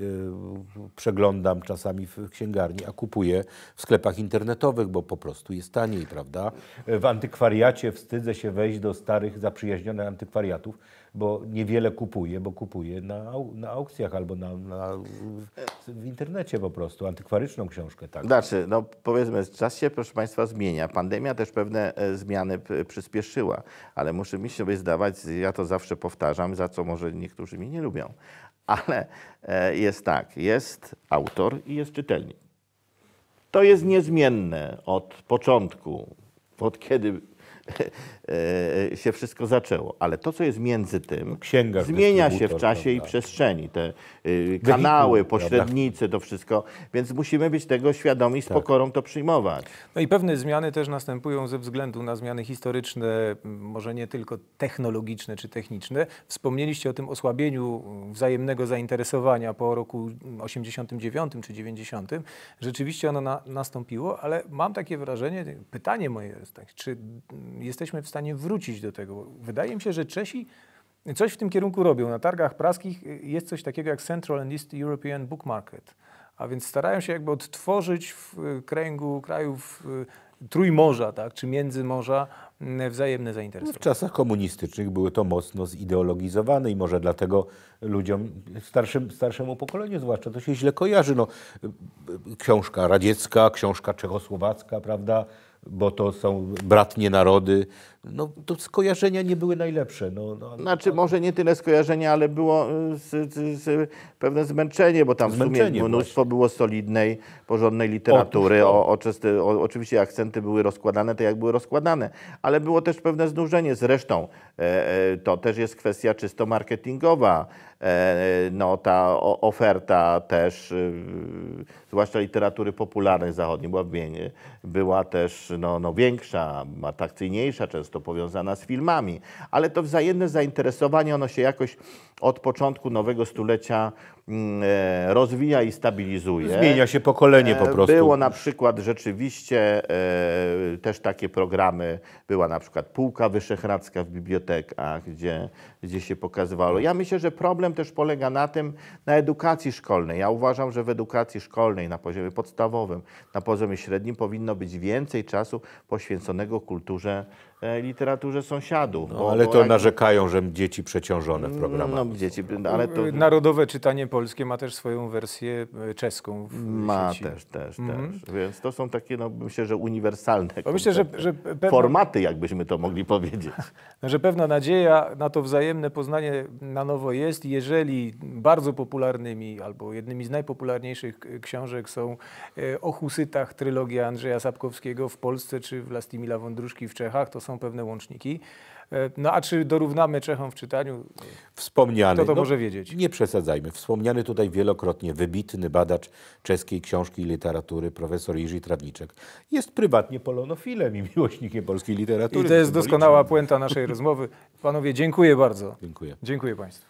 przeglądam czasami w księgarni, a kupuję w sklepach internetowych, bo po prostu jest taniej, prawda? W antykwariacie wstydzę się wejść do starych, zaprzyjaźnionych antykwariatów bo niewiele kupuje, bo kupuje na, na aukcjach albo na, na w, internecie po prostu, antykwaryczną książkę. Tak. Znaczy, no powiedzmy, czas się, proszę Państwa, zmienia. Pandemia też pewne e, zmiany przyspieszyła, ale muszę mi się zdawać, ja to zawsze powtarzam, za co może niektórzy mnie nie lubią, ale e, jest tak, jest autor i jest czytelnik. To jest niezmienne od początku, od kiedy Y, y, się wszystko zaczęło. Ale to, co jest między tym, Księga, zmienia się w czasie prawda. i tak. przestrzeni. Te y, kanały, pośrednicy, to wszystko. Więc musimy być tego świadomi i z tak. pokorą to przyjmować. No i pewne zmiany też następują ze względu na zmiany historyczne, może nie tylko technologiczne czy techniczne. Wspomnieliście o tym osłabieniu wzajemnego zainteresowania po roku 89 czy 90. Rzeczywiście ono na, nastąpiło, ale mam takie wrażenie, pytanie moje jest tak, czy jesteśmy w stanie stanie wrócić do tego. Wydaje mi się, że Czesi coś w tym kierunku robią. Na targach praskich jest coś takiego jak Central and East European Book Market. A więc starają się jakby odtworzyć w kręgu krajów y, Trójmorza, tak, czy Międzymorza y, wzajemne no, zainteresowanie. W czasach komunistycznych były to mocno zideologizowane i może dlatego ludziom, starszym, starszemu pokoleniu zwłaszcza, to się źle kojarzy. No, y, książka radziecka, książka czechosłowacka, prawda, bo to są bratnie narody, no, to skojarzenia nie były najlepsze. No, no, znaczy, może nie tyle skojarzenia, ale było e, z, z, z pewne zmęczenie, bo tam zmęczenie w sumie mnóstwo właśnie. było solidnej, porządnej literatury. O, o, o, oczywiście akcenty były rozkładane, tak jak były rozkładane, ale było też pewne znużenie. Zresztą e, e to też jest kwestia czysto marketingowa. E, no, ta o, oferta też, e, zwłaszcza literatury popularnej zachodniej, była, była też no, no, większa, atrakcyjniejsza często często powiązana z filmami, ale to wzajemne zainteresowanie, ono się jakoś od początku nowego stulecia Mm, e, rozwija i stabilizuje. Zmienia się pokolenie e, po prostu. Było na przykład rzeczywiście e, też takie programy, była na przykład Półka Wyszehradzka w bibliotekach, gdzie, gdzie się pokazywało. Ja myślę, że problem też polega na tym, na edukacji szkolnej. Ja uważam, że w edukacji szkolnej na poziomie podstawowym, na poziomie średnim powinno być więcej czasu poświęconego kulturze literaturze sąsiadów. No, bo, ale bo to jak... narzekają, że dzieci przeciążone w programach. No, dzieci, ale to... Narodowe czytanie polskie ma też swoją wersję e, czeską. ma sieci. też, też, mm -hmm. też. Więc to są takie, no myślę, że uniwersalne myślę, że, że formaty, jakbyśmy to mogli powiedzieć. No, że pewna nadzieja na to wzajemne poznanie na nowo jest, jeżeli bardzo popularnymi albo jednymi z najpopularniejszych książek są e, o husytach trylogia Andrzeja Sapkowskiego w Polsce czy Wlastimila Wądruszki w Czechach, to są pewne łączniki. E, no a czy dorównamy Czechom w czytaniu? Wspomniany. Kto to no, może wiedzieć? Nie przesadzajmy. Wspomniany tutaj wielokrotnie wybitny badacz czeskiej książki i literatury, profesor Jerzy Trawniczek, jest prywatnie polonofilem i miłośnikiem polskiej literatury. I to jest doskonała puenta naszej rozmowy. Panowie, dziękuję bardzo. Dziękuję. Dziękuję Państwu.